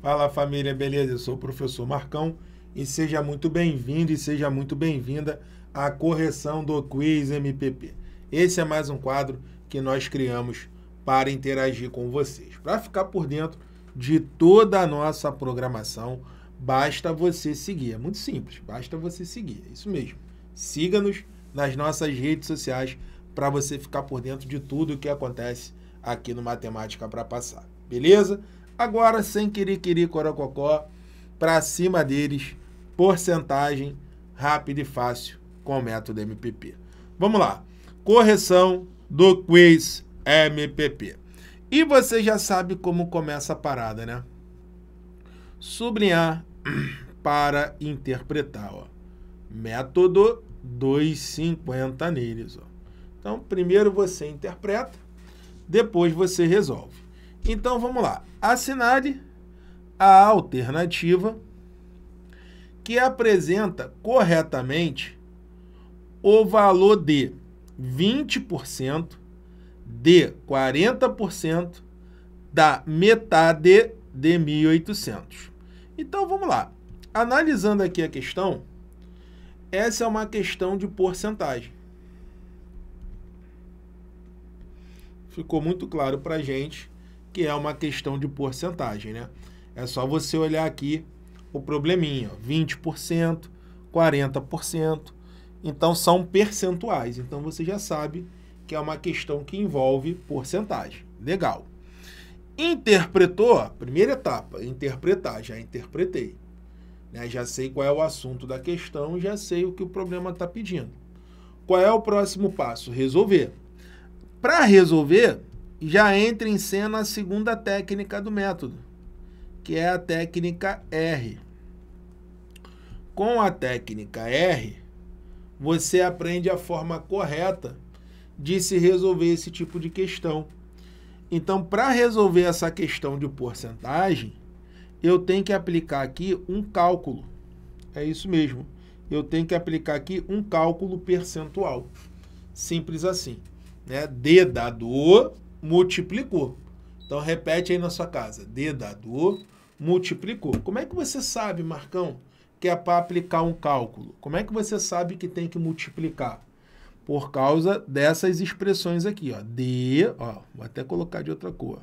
Fala família, beleza? Eu sou o professor Marcão e seja muito bem-vindo e seja muito bem-vinda à correção do Quiz MPP. Esse é mais um quadro que nós criamos para interagir com vocês. Para ficar por dentro de toda a nossa programação, basta você seguir. É muito simples, basta você seguir. É isso mesmo. Siga-nos nas nossas redes sociais para você ficar por dentro de tudo o que acontece aqui no Matemática para Passar. Beleza? Agora, sem querer, querer, corococó, para cima deles, porcentagem rápida e fácil com o método MPP. Vamos lá. Correção do quiz MPP. E você já sabe como começa a parada, né? Sublinhar para interpretar, ó. Método 250 neles, ó. Então, primeiro você interpreta, depois você resolve. Então vamos lá. Assinale a alternativa que apresenta corretamente o valor de 20%, de 40%, da metade de 1.800. Então vamos lá. Analisando aqui a questão, essa é uma questão de porcentagem. Ficou muito claro para gente que é uma questão de porcentagem, né? É só você olhar aqui o probleminha, 20%, 40%. Então são percentuais. Então você já sabe que é uma questão que envolve porcentagem. Legal. Interpretou? Primeira etapa, interpretar. Já interpretei. Né? Já sei qual é o assunto da questão, já sei o que o problema está pedindo. Qual é o próximo passo? Resolver. Para resolver, já entra em cena a segunda técnica do método, que é a técnica R. Com a técnica R, você aprende a forma correta de se resolver esse tipo de questão. Então, para resolver essa questão de porcentagem, eu tenho que aplicar aqui um cálculo. É isso mesmo. Eu tenho que aplicar aqui um cálculo percentual. Simples assim. Né? D dado multiplicou. Então repete aí na sua casa. Dedador multiplicou. Como é que você sabe, Marcão, que é para aplicar um cálculo? Como é que você sabe que tem que multiplicar? Por causa dessas expressões aqui, ó. D, ó, vou até colocar de outra cor.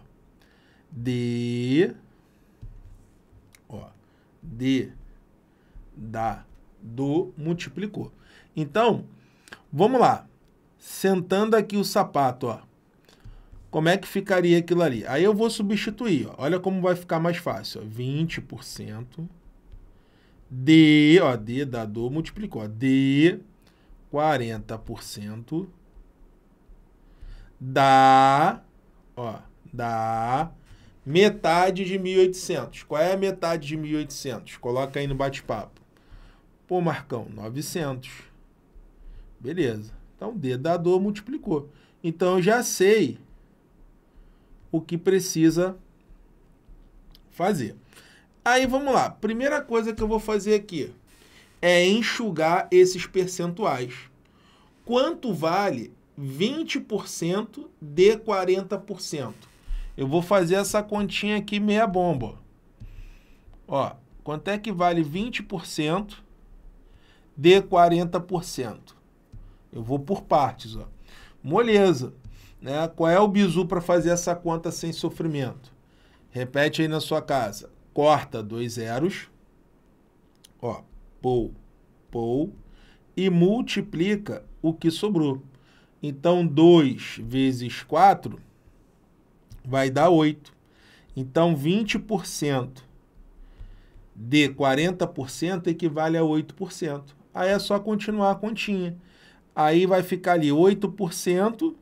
D, ó, D, da, do, multiplicou. Então, vamos lá. Sentando aqui o sapato, ó como é que ficaria aquilo ali? Aí eu vou substituir, ó. olha como vai ficar mais fácil, ó. 20% de, ó, D dador multiplicou, ó, de 40% da, ó, da metade de 1.800. Qual é a metade de 1.800? Coloca aí no bate-papo. Pô, Marcão, 900. Beleza. Então, D dador multiplicou. Então, eu já sei o que precisa fazer. Aí vamos lá. Primeira coisa que eu vou fazer aqui é enxugar esses percentuais. Quanto vale 20% de 40%? Eu vou fazer essa continha aqui meia bomba. Ó, quanto é que vale 20% de 40%? Eu vou por partes, ó. Moleza. Né? Qual é o bizu para fazer essa conta sem sofrimento? Repete aí na sua casa. Corta dois zeros. Ó, pou, pou. E multiplica o que sobrou. Então, 2 vezes 4 vai dar 8. Então, 20% de 40% equivale a 8%. Aí é só continuar a continha. Aí vai ficar ali 8%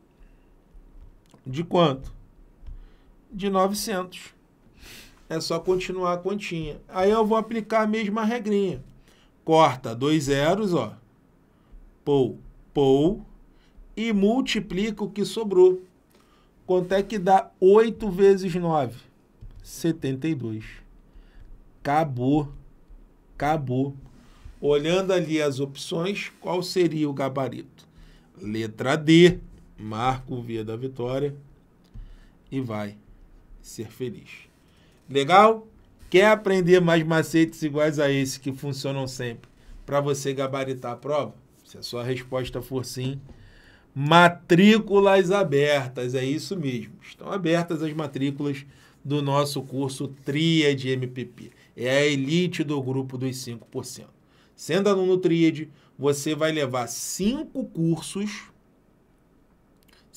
de quanto? De 900. É só continuar a continha. Aí eu vou aplicar a mesma regrinha. Corta dois zeros, ó. Pou, pou. E multiplica o que sobrou. Quanto é que dá 8 vezes 9? 72. Acabou. Acabou. Olhando ali as opções, qual seria o gabarito? Letra D marca o via da vitória e vai ser feliz. Legal? Quer aprender mais macetes iguais a esse que funcionam sempre para você gabaritar a prova? Se a sua resposta for sim, matrículas abertas, é isso mesmo. Estão abertas as matrículas do nosso curso Tríade MPP. É a elite do grupo dos 5%. Sendo aluno TRIAD, você vai levar cinco cursos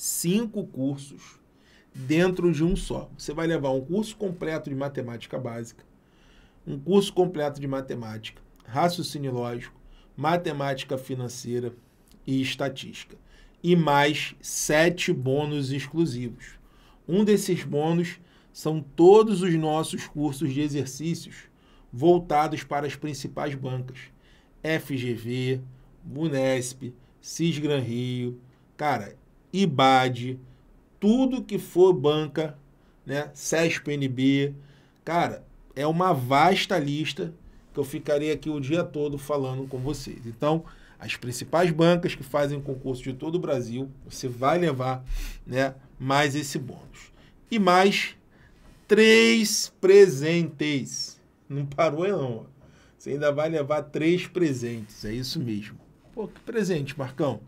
cinco cursos dentro de um só. Você vai levar um curso completo de matemática básica, um curso completo de matemática, raciocínio lógico, matemática financeira e estatística. E mais sete bônus exclusivos. Um desses bônus são todos os nossos cursos de exercícios voltados para as principais bancas: FGV, Munesp, Cisgran Rio. Cara, IBAD, tudo que for banca, né? CESPNB. Cara, é uma vasta lista que eu ficaria aqui o dia todo falando com vocês. Então, as principais bancas que fazem concurso de todo o Brasil, você vai levar né, mais esse bônus. E mais três presentes. Não parou não. Você ainda vai levar três presentes, é isso mesmo. Pô, que presente, Marcão?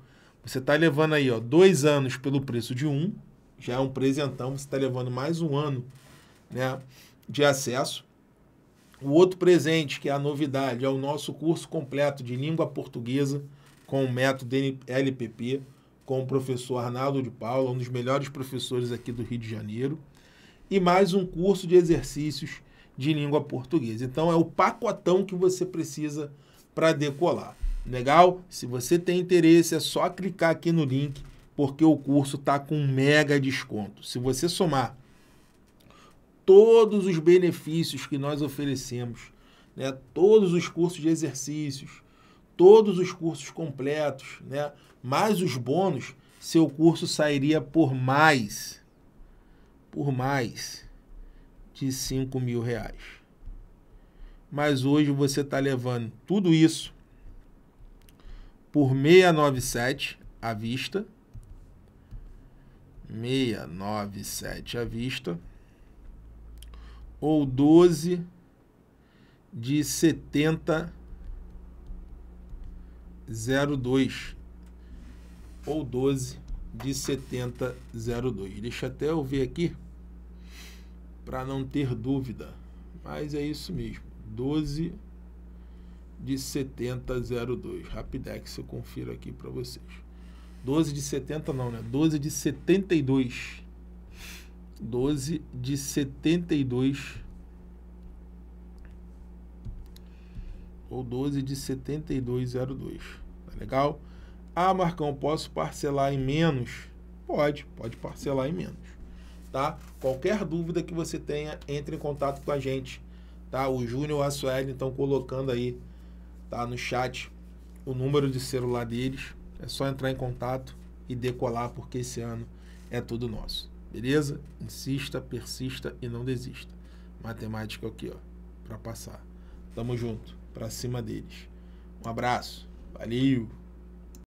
Você está levando aí ó, dois anos pelo preço de um, já é um presentão, você está levando mais um ano né, de acesso. O outro presente, que é a novidade, é o nosso curso completo de língua portuguesa com o método LPP, com o professor Arnaldo de Paula, um dos melhores professores aqui do Rio de Janeiro, e mais um curso de exercícios de língua portuguesa. Então é o pacotão que você precisa para decolar. Legal? Se você tem interesse, é só clicar aqui no link, porque o curso está com mega desconto. Se você somar todos os benefícios que nós oferecemos, né? todos os cursos de exercícios, todos os cursos completos, né? mais os bônus, seu curso sairia por mais, por mais de 5 mil reais. Mas hoje você está levando tudo isso por 697 à vista. 697 à vista. Ou 12 de 70 02 ou 12 de 7002. Deixa até eu ver aqui para não ter dúvida. Mas é isso mesmo. 12 de 7002. Rapidex, eu confiro aqui para vocês. 12 de 70 não, né? 12 de 72. 12 de 72 ou 12 de 7202. Tá legal? Ah, Marcão, posso parcelar em menos? Pode, pode parcelar em menos. Tá? Qualquer dúvida que você tenha, entre em contato com a gente. Tá? O Júnior e a Sueli estão colocando aí tá no chat o número de celular deles. É só entrar em contato e decolar, porque esse ano é tudo nosso. Beleza? Insista, persista e não desista. Matemática aqui, é ó, para passar. Tamo junto, para cima deles. Um abraço. Valeu.